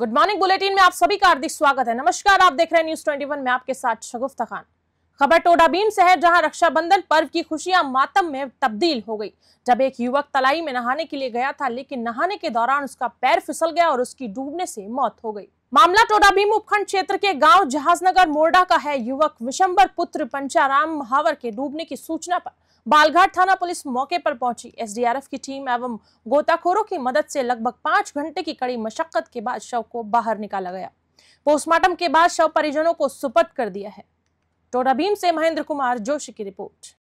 good morning bulletin में आप सभी का हार्दिक स्वागत है नमस्कार आप देख रहे हैं न्यूज 21 में आपके साथ शगुफ्ता खान खबर टोडा भीम से है जहां रक्षाबंधन पर्व की खुशियां मातम में तब्दील हो गई जब एक युवक तलाई में नहाने के लिए गया था लेकिन नहाने के दौरान उसका पैर फिसल गया और उसकी डूबने से मौत हो गई मामला टोडा भीम उपखंड क्षेत्र के गांव जहाजनगर मोरडा का है युवक विशंबर पुत्र पंचाराम महावर के डूबने की सूचना पर बालघाट थाना पुलिस मौके पर पहुंची एसडीआरएफ की टीम एवं गोताखोरों की मदद से लगभग पांच घंटे की कड़ी मशक्कत के बाद शव को बाहर निकाला गया पोस्टमार्टम के बाद शव परिजनों को सुपत कर दिया है भीम से महेंद्र कुमार जोशी की रिपोर्ट